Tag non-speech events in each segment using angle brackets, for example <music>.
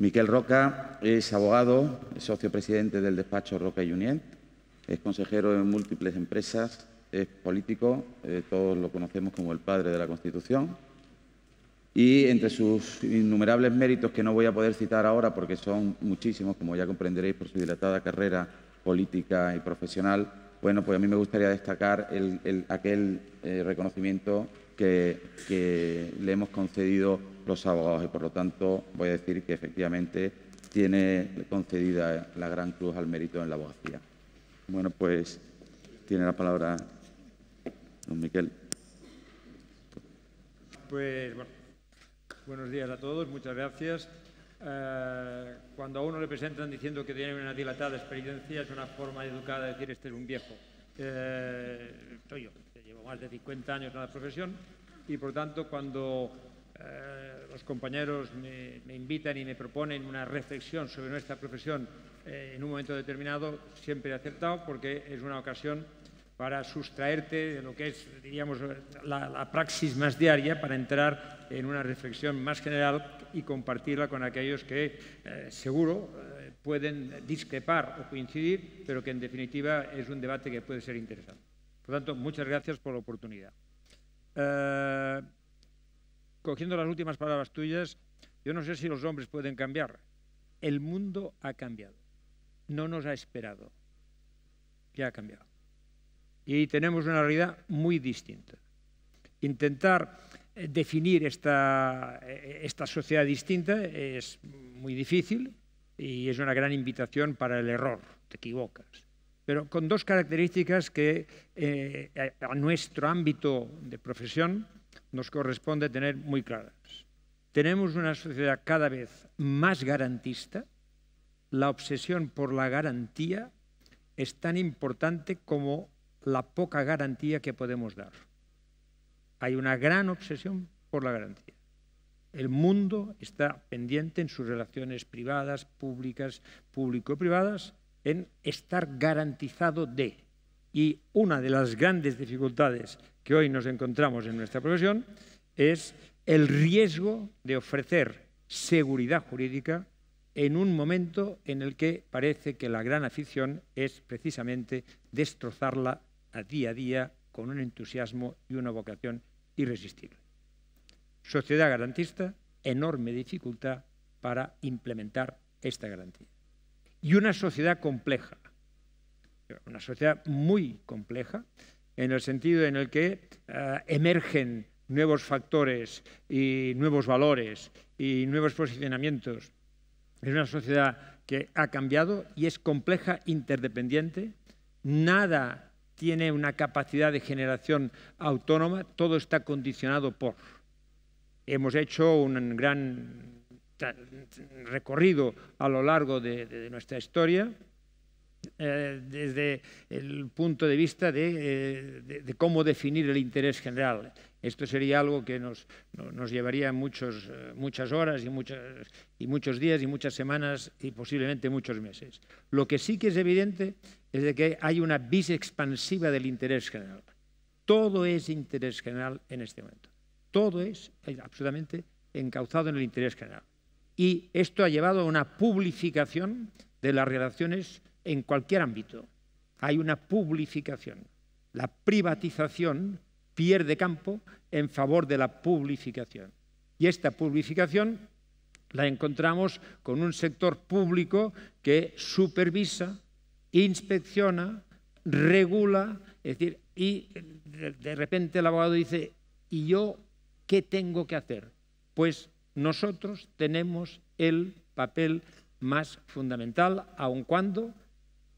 Miquel Roca es abogado, socio presidente del despacho Roca y es consejero en múltiples empresas, es político, eh, todos lo conocemos como el padre de la Constitución. Y entre sus innumerables méritos, que no voy a poder citar ahora porque son muchísimos, como ya comprenderéis por su dilatada carrera política y profesional, bueno, pues a mí me gustaría destacar el, aquel eh, reconocimiento que le hemos concedido los abogados y, por lo tanto, voy a decir que efectivamente tiene concedida la Gran Cruz al mérito en la abogacía. Bueno, pues tiene la palabra don Miquel. Pues bueno, buenos días a todos, muchas gracias. Eh, cuando a uno le presentan diciendo que tiene una dilatada experiencia, es una forma educada de decir este es un viejo. Eh, soy yo, llevo más de 50 años en la profesión y por tanto cuando eh, los compañeros me, invitan y me proponen una reflexión sobre nuestra profesión eh, en un momento determinado, siempre he aceptado porque es una ocasión para sustraerte de lo que es, diríamos, la, praxis más diaria, para entrar en una reflexión más general y compartirla con aquellos que eh, seguro pueden discrepar o coincidir, pero que en definitiva es un debate que puede ser interesante. Por tanto, muchas gracias por la oportunidad. Eh cogiendo las últimas palabras tuyas, yo no sé si los hombres pueden cambiar. El mundo ha cambiado. No nos ha esperado. Ya ha cambiado. Y tenemos una realidad muy distinta. Intentar eh, definir esta, eh, esta sociedad distinta es muy difícil y es una gran invitación para el error. Te equivocas pero con dos características que eh, a nuestro ámbito de profesión nos corresponde tener muy claras. Tenemos una sociedad cada vez más garantista. La obsesión por la garantía es tan importante como la poca garantía que podemos dar. Hay una gran obsesión por la garantía. El mundo está pendiente en sus relaciones privadas, públicas, público-privadas, en estar garantizado de. Y una de las grandes dificultades que hoy nos encontramos en nuestra profesión es el riesgo de ofrecer seguridad jurídica en un momento en el que parece que la gran afición es precisamente destrozarla a día a día con un entusiasmo y una vocación irresistible. Sociedad garantista, enorme dificultad para implementar esta garantía. Y una sociedad compleja, una sociedad muy compleja, en el sentido en el que eh, emergen nuevos factores y nuevos valores y nuevos posicionamientos. Es una sociedad que ha cambiado y es compleja, interdependiente. Nada tiene una capacidad de generación autónoma, todo está condicionado por. Hemos hecho un gran recorrido a lo largo de nuestra historia, eh, desde el punto de vista eh, de, cómo definir el interés general. Esto sería algo que nos, nos llevaría muchos, eh, muchas horas y, y muchos días y muchas semanas y posiblemente muchos meses. Lo que sí que es evidente es de que hay una vis expansiva del interés general. Todo es interés general en este momento. Todo es absolutamente encauzado en el interés general. Y esto ha llevado a una publificación de las relaciones en cualquier ámbito. Hay una publificación. La privatización pierde campo en favor de la publicación. Y esta publicación la encontramos con un sector público que supervisa, inspecciona, regula, es decir, y de repente el abogado dice, ¿y yo qué tengo que hacer? Pues nosotros tenemos el papel más fundamental, aun cuando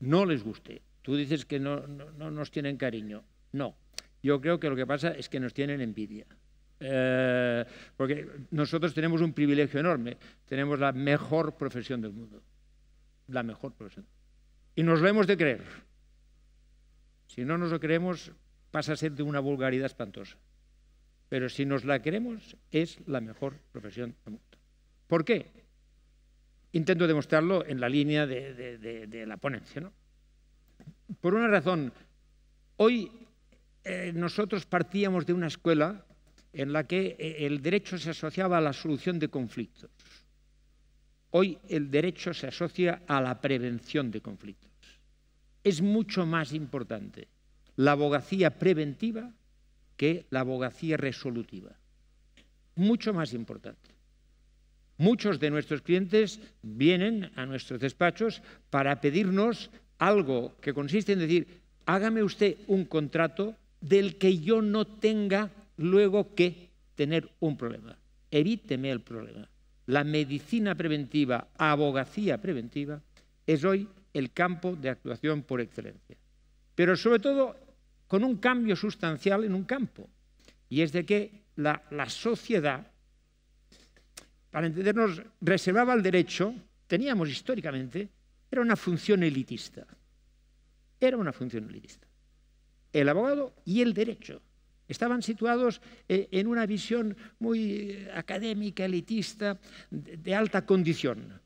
no les guste. Tú dices que no, nos tienen cariño. No, yo creo que lo que pasa es que nos tienen envidia. Eh, porque nosotros tenemos un privilegio enorme. Tenemos la mejor profesión del mundo. La mejor profesión. Y nos lo hemos de creer. Si no nos lo creemos, pasa a ser de una vulgaridad espantosa. Pero si nos la creemos, es la mejor profesión del mundo. ¿Por qué? intento demostrarlo en la línea de, la ponencia. ¿no? Por una razón, hoy eh, nosotros partíamos de una escuela en la que eh, el derecho se asociaba a la solución de conflictos. Hoy el derecho se asocia a la prevención de conflictos. Es mucho más importante la abogacía preventiva que la abogacía resolutiva. Mucho más importante. Muchos de nuestros clientes vienen a nuestros despachos para pedirnos algo que consiste en decir, hágame usted un contrato del que yo no tenga luego que tener un problema. Evíteme el problema. La medicina preventiva, abogacía preventiva, es hoy el campo de actuación por excelencia. Pero sobre todo con un cambio sustancial en un campo, y es de que la, sociedad para entendernos, reservaba el derecho, teníamos históricamente, era una función elitista. Era una función elitista. El abogado y el derecho. Estaban situados eh, en una visión muy eh, académica, elitista, de alta condición.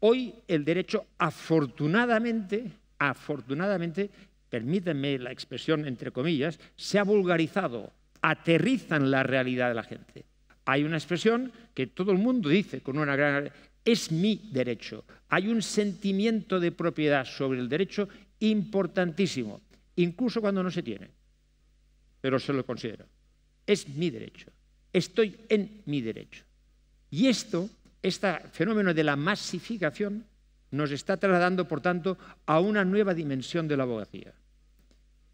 Hoy el derecho, afortunadamente, afortunadamente, permítanme la expresión entre comillas, se ha vulgarizado, aterrizan la realidad de la gente. Hay una expresión que todo el mundo dice con una gran... Es mi derecho. Hay un sentimiento de propiedad sobre el derecho importantísimo, incluso cuando no se tiene, pero se lo considera. Es mi derecho. Estoy en mi derecho. Y esto, este fenómeno de la masificación, nos está trasladando, por tanto, a una nueva dimensión de la abogacía.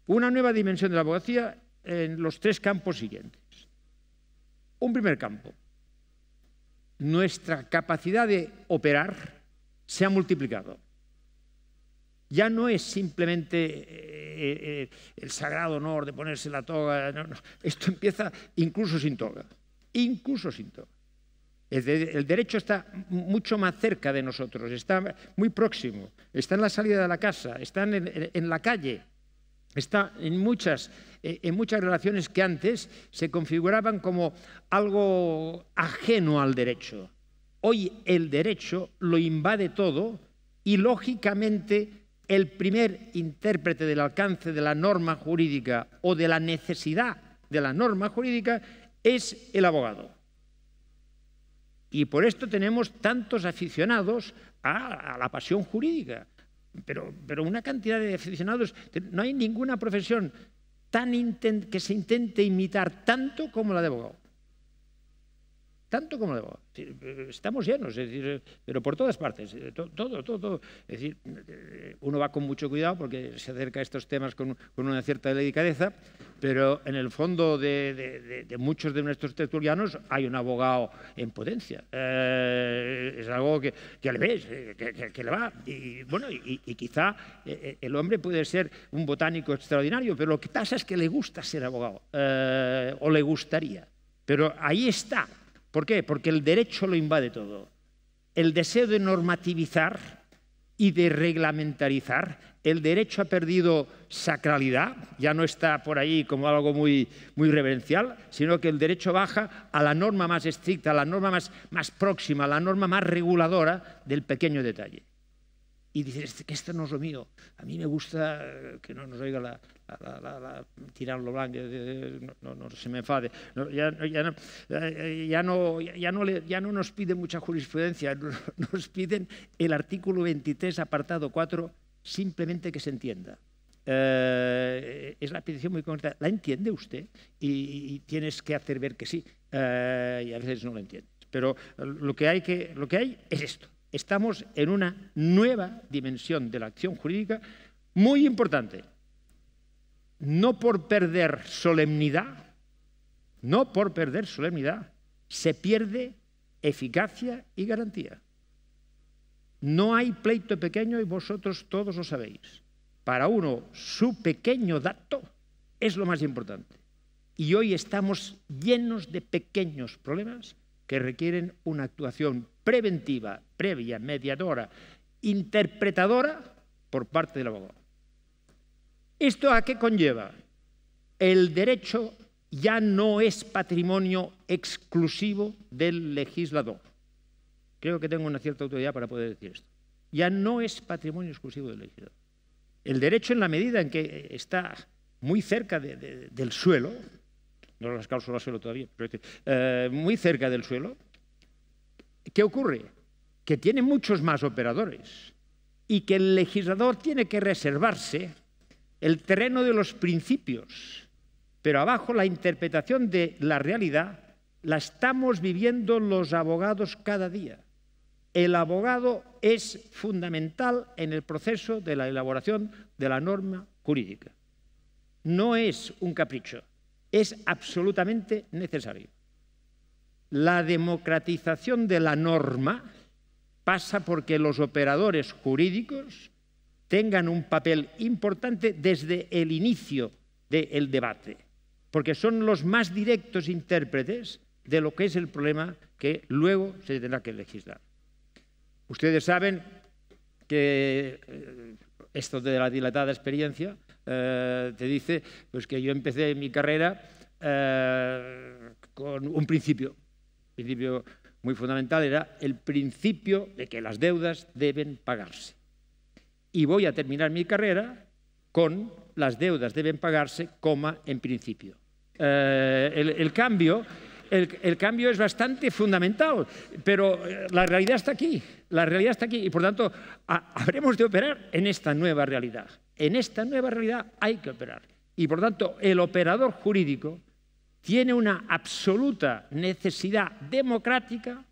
Una nueva dimensión de la abogacía en los tres campos siguientes. Un primer campo. Nuestra capacidad de operar se ha multiplicado. Ya no es simplemente eh, eh, eh, el sagrado honor de ponerse la toga. Esto empieza incluso sin toga. Incluso sin toga. El, derecho está mucho más cerca de nosotros, está muy próximo, está en la salida de la casa, está en la calle. Está en muchas, eh, en muchas relaciones que antes se configuraban como algo ajeno al derecho. Hoy el derecho lo invade todo y lógicamente el primer intérprete del alcance de la norma jurídica o de la necesidad de la norma jurídica es el abogado. Y por esto tenemos tantos aficionados a, a la pasión jurídica, pero, pero una cantidad de aficionados. No hay ninguna profesión que se intente imitar tanto como la de abogado tanto como eh, estamos llenos, es decir, eh, pero por todas partes, eh, todo, todo, Es decir, uno va con mucho cuidado porque se acerca a estos temas con, una cierta delicadeza, pero en el fondo de, muchos de nuestros tertulianos hay un abogado en potencia. es algo que, que le ves, que, le va. Y bueno, y, quizá el hombre puede ser un botánico extraordinario, pero lo que pasa es que le gusta ser abogado, o le gustaría. Pero ahí está, ¿Por qué? Porque el derecho lo invade todo. El deseo de normativizar y de reglamentarizar. El derecho ha perdido sacralidad, ya no está por ahí como algo muy, muy reverencial, sino que el derecho baja a la norma más estricta, a la norma más, más próxima, a la norma más reguladora del pequeño detalle y dices este, que esto no es lo mío. A mí me gusta que no nos oiga la, la, blanco, no, se me enfade. ya, no, ya, no, nos piden mucha jurisprudencia, <laughs> nos piden el artículo 23, apartado 4, simplemente que se entienda. Eh, es la petición muy concreta. ¿La entiende usted? Y, tienes que hacer ver que sí. Eh, y a veces no lo entiendes. Pero lo que hay, que, lo que hay es esto. Estamos en una nueva dimensión de la acción jurídica muy importante. No por perder solemnidad, no por perder solemnidad, se pierde eficacia y garantía. No hay pleito pequeño y vosotros todos lo sabéis. Para uno, su pequeño dato es lo más importante. Y hoy estamos llenos de pequeños problemas que requieren una actuación preventiva, previa, mediadora, interpretadora por parte del abogado. ¿Esto a qué conlleva? El derecho ya no es patrimonio exclusivo del legislador. Creo que tengo una cierta autoridad para poder decir esto. Ya no es patrimonio exclusivo del legislador. El derecho en la medida en que está muy cerca del suelo, no las causas suelo todavía, pero eh, muy cerca del suelo, ¿qué ocurre? Que tiene muchos más operadores y que el legislador tiene que reservarse el terreno de los principios, pero abajo la interpretación de la realidad la estamos viviendo los abogados cada día. El abogado es fundamental en el proceso de la elaboración de la norma jurídica. No es un capricho es absolutamente necesario. La democratización de la norma pasa porque los operadores jurídicos tengan un papel importante desde el inicio del debate, porque son los más directos intérpretes de lo que es el problema que luego se tendrá que legislar. Ustedes saben que eh, esto de la dilatada experiencia eh, te dice pues que yo empecé mi carrera eh, con un principio, principio muy fundamental era el principio de que las deudas deben pagarse. Y voy a terminar mi carrera con las deudas deben pagarse, coma, en principio. Eh, el cambio el, cambio es bastante fundamental, pero eh, la realidad está aquí, la realidad está aquí y por tanto habremos de operar en esta nueva realidad. En esta nueva realidad hay que operar y por tanto el operador jurídico tiene una absoluta necesidad democrática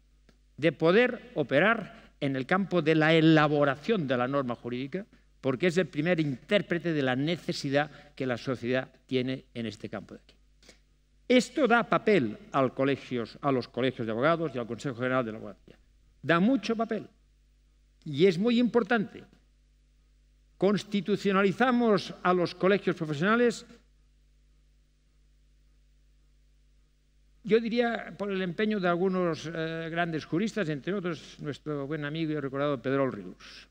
de poder operar en el campo de la elaboración de la norma jurídica, porque es el primer intérprete de la necesidad que la sociedad tiene en este campo de aquí. Esto da papel a los colegios de abogados y al Consejo General de la Abogacía. Da mucho papel. Y es muy importante. Constitucionalizamos a los colegios profesionales, yo diría por el empeño de algunos eh, grandes juristas, entre otros nuestro buen amigo y recordado Pedro Olrius.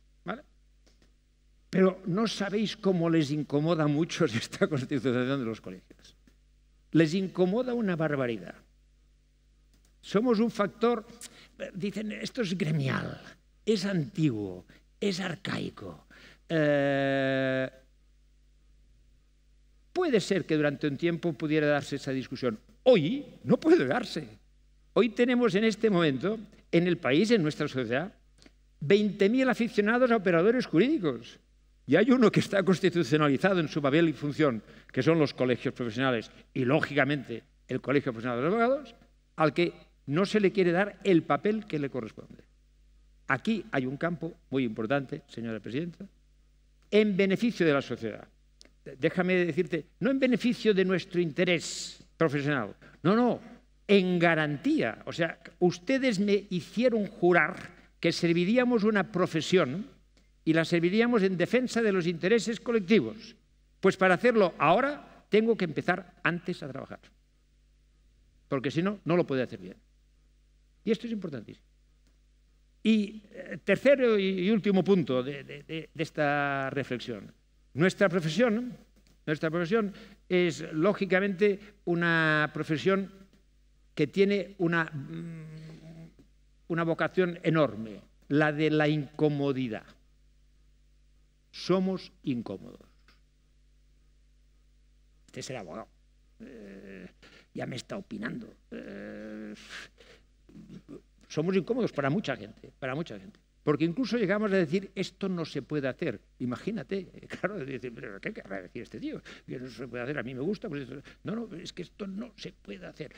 Pero no sabéis cómo les incomoda mucho <laughs> esta constitución de los colegios les incomoda una barbaridad. Somos un factor, dicen, esto es gremial, es antiguo, es arcaico. Eh, puede ser que durante un tiempo pudiera darse esa discusión. Hoy no puede darse. Hoy tenemos en este momento, en el país, en nuestra sociedad, 20.000 aficionados a operadores jurídicos. Y hay uno que está constitucionalizado en su papel y función, que son los colegios profesionales y, lógicamente, el Colegio Profesional de los Abogados, al que no se le quiere dar el papel que le corresponde. Aquí hay un campo muy importante, señora presidenta, en beneficio de la sociedad. Déjame decirte, no en beneficio de nuestro interés profesional, no, no, en garantía. O sea, ustedes me hicieron jurar que serviríamos una profesión y la serviríamos en defensa de los intereses colectivos. Pues para hacerlo ahora tengo que empezar antes a trabajar, porque si no, no lo puede hacer bien. Y esto es importantísimo. Y eh, tercero y último punto de, esta reflexión. Nuestra profesión, nuestra profesión es lógicamente una profesión que tiene una, mm, una vocación enorme, la de la incomodidad somos incómodos. Este es el abogado. Eh, ya me está opinando. Eh, somos incómodos para mucha gente, para mucha gente. Porque incluso llegamos a decir, esto no se puede hacer. Imagínate, eh, claro, decir, ¿qué quiere decir este tío? Que no se puede hacer, a mí me gusta. Pues, no, no, es que esto no se puede hacer.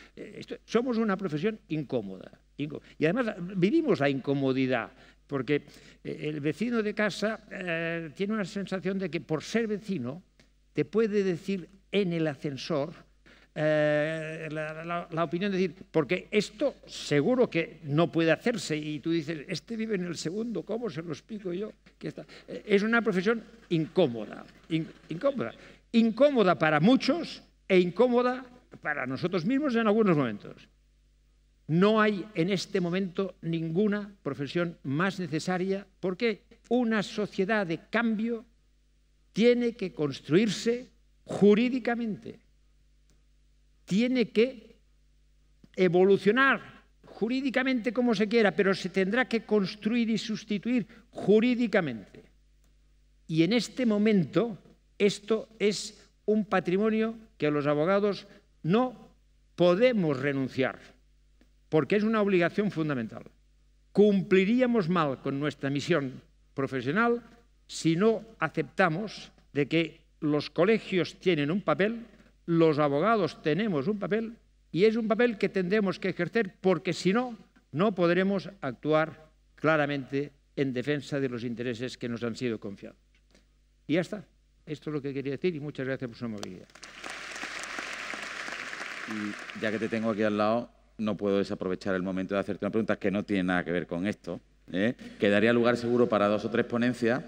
somos una profesión incómoda, incómoda. Y además vivimos la incomodidad. Porque eh, el vecino de casa eh, tiene una sensación de que por ser vecino te puede decir en el ascensor eh, la, opinión de decir, porque esto seguro que no puede hacerse y tú dices, este vive en el segundo, ¿cómo se lo explico yo? Es una profesión incómoda, incómoda, incómoda para muchos e incómoda para nosotros mismos en algunos momentos. No hay en este momento ninguna profesión más necesaria porque una sociedad de cambio tiene que construirse jurídicamente, tiene que evolucionar jurídicamente como se quiera, pero se tendrá que construir y sustituir jurídicamente. Y en este momento esto es un patrimonio que los abogados no podemos renunciar porque es una obligación fundamental. Cumpliríamos mal con nuestra misión profesional si no aceptamos de que los colegios tienen un papel, los abogados tenemos un papel y es un papel que tendremos que ejercer porque si no, no podremos actuar claramente en defensa de los intereses que nos han sido confiados. Y ya está. Esto es lo que quería decir y muchas gracias por su amabilidad. Y ya que te tengo aquí al lado, no puedo desaprovechar el momento de hacerte una pregunta que no tiene nada que ver con esto, ¿eh? Quedaría lugar seguro para dos o tres ponencias,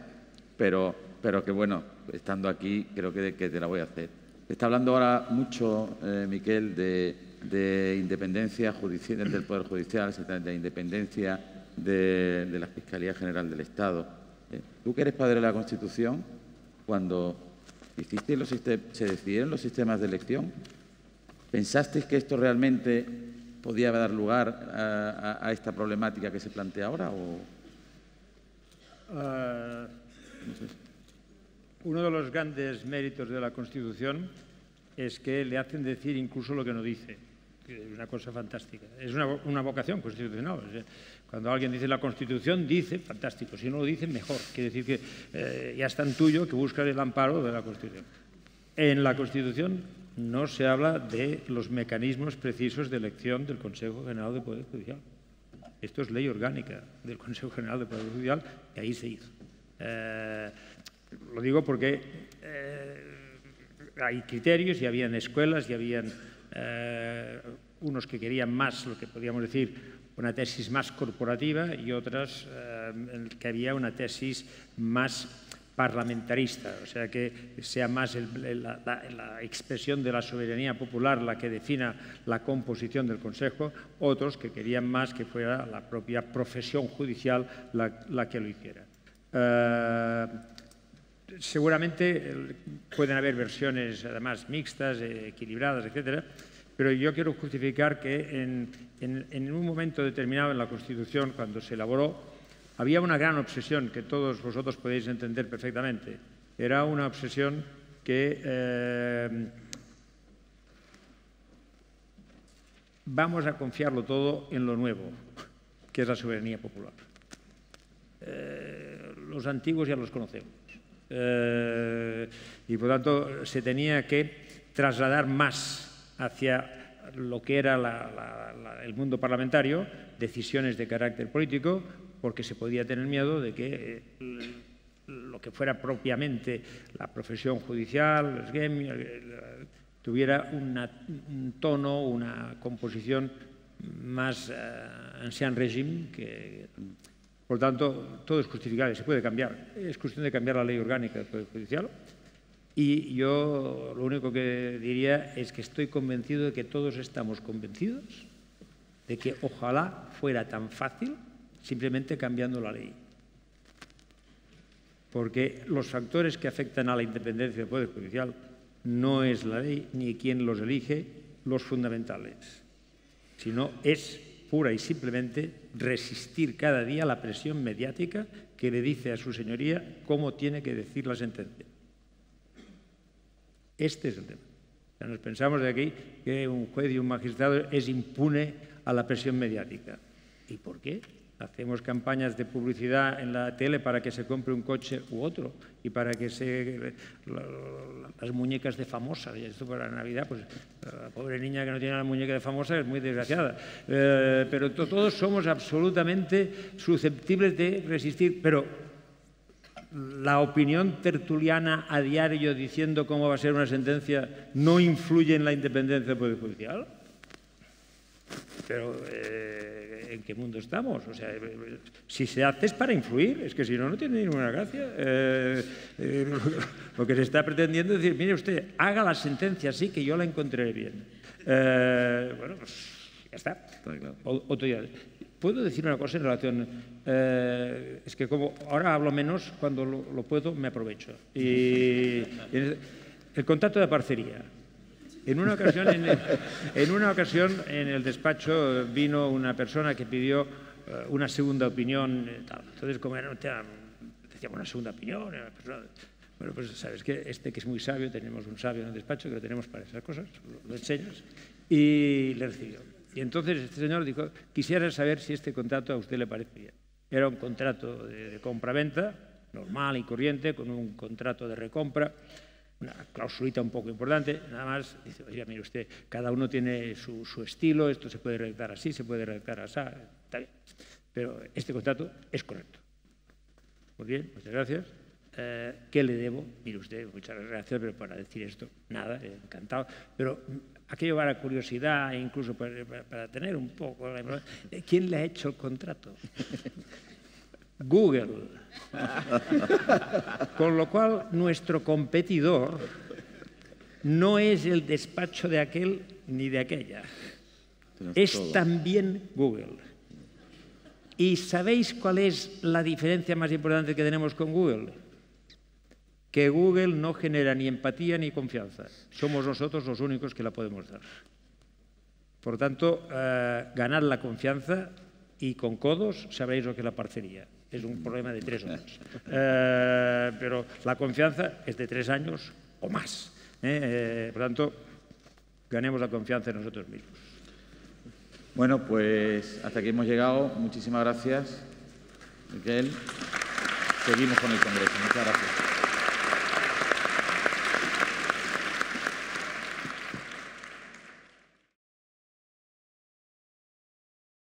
pero, pero que bueno, estando aquí creo que, te la voy a hacer. Está hablando ahora mucho, eh, Miquel, de, independencia judicial, del Poder Judicial, de independencia de, la Fiscalía General del Estado. ¿eh? Tú que eres padre de la Constitución, cuando hiciste los, se decidieron los sistemas de elección, pensasteis que esto realmente podía dar lugar a, esta problemática que se plantea ahora? O... Ah, uno de los grandes méritos de la Constitución es que le hacen decir incluso lo que no dice. es una cosa fantástica. Es una, vocación constitucional. cuando alguien dice la Constitución, dice, fantástico. Si no lo dice, mejor. Quiere decir que eh, ya está en tuyo que buscas el amparo de la Constitución. En la Constitución no se habla de los mecanismos precisos de elección del Consejo General de Poder Judicial. Esto es ley orgánica del Consejo General de Poder Judicial y ahí se hizo. Eh, lo digo porque eh, hay criterios y habían escuelas y habían eh, unos que querían más, lo que podríamos decir, una tesis más corporativa y otras que había una tesis más parlamentarista, o sea, que sea más la, expresión de la soberanía popular la que defina la composición del Consejo, otros que querían más que fuera la propia profesión judicial la, que lo hiciera. Eh, seguramente pueden haber versiones además mixtas, eh, equilibradas, etcétera, pero yo quiero justificar que en un momento determinado en la Constitución, cuando se elaboró, había una gran obsesión que todos vosotros podéis entender perfectamente. Era una obsesión que eh, vamos a confiarlo todo en lo nuevo, que es la soberanía popular. Eh, los antiguos ya los conocemos. Eh, y por tanto se tenía que trasladar más hacia lo que era el mundo parlamentario, decisiones de carácter político, porque se podía tener miedo de que eh, lo que fuera propiamente la profesión judicial, los tuviera un tono, una composición más uh, eh, ancien régime. Que, por tanto, todo es justificable, se puede cambiar. Es cuestión de cambiar la ley orgánica del Poder Judicial. Y yo lo único que diría es que estoy convencido de que todos estamos convencidos de que ojalá fuera tan fácil simplemente cambiando la ley. Porque los factores que afectan a la independencia del Poder Judicial no es la ley ni quien los elige los fundamentales, sino es pura y simplemente resistir cada día la presión mediática que le dice a su señoría cómo tiene que decir la sentencia. Este es el tema. Ya nos pensamos de aquí que un juez y un magistrado es impune a la presión mediática. ¿Y por qué? Hacemos campañas de publicidad en la tele para que se compre un coche u otro y para que se las muñecas de famosa. Y esto para Navidad, pues la pobre niña que no tiene la muñeca de famosa es muy desgraciada. Eh, pero todos somos absolutamente susceptibles de resistir. Pero la opinión tertuliana a diario diciendo cómo va a ser una sentencia no influye en la independencia del Poder Judicial. Pero, eh, ¿en qué mundo estamos? O sea, si se hace es para influir, es que si no, no tiene ninguna gracia. Eh, eh, lo que se está pretendiendo es decir, mire usted, haga la sentencia así que yo la encontraré bien. bueno, pues ya está. otro día. ¿Puedo decir una cosa en relación? es que como ahora hablo menos, cuando lo, puedo me aprovecho. Y, el contacto de parcería. En una ocasión, en el, una ocasión, en el despacho vino una persona que pidió eh, una segunda opinión. Eh, entonces, como era decíamos una segunda opinión, una persona, bueno, pues sabes que este que es muy sabio, tenemos un sabio en el despacho que lo tenemos para esas cosas, lo, enseñas, y le recibió. Y entonces este señor dijo, quisiera saber si este contrato a usted le parece bien. Era un contrato de, de compra-venta, normal y corriente, con un contrato de recompra una clausulita un poco importante, nada más, dice, mire usted, cada uno tiene su, estilo, esto se puede redactar así, se puede redactar así, está bien, pero este contrato es correcto. Muy bien, muchas gracias. Eh, ¿Qué le debo? Mire usted, muchas gracias, pero para decir esto, nada, eh, encantado. Pero aquello la curiosidad, incluso para, tener un poco... ¿Quién le ha hecho el contrato? Google. Con lo cual, nuestro competidor no es el despacho de aquel ni de aquella. Es también Google. ¿Y sabéis cuál es la diferencia más importante que tenemos con Google? Que Google no genera ni empatía ni confianza. Somos nosotros los únicos que la podemos dar. Por tanto, eh, ganar la confianza y con codos sabréis lo que es la parcería es un problema de tres años. Eh, pero la confianza es de tres años o más. Por ¿eh? eh, por tanto, ganemos la confianza en nosotros mismos. Bueno, pues hasta aquí hemos llegado. Muchísimas gracias, Miguel. Seguimos con el Congreso. Muchas gracias.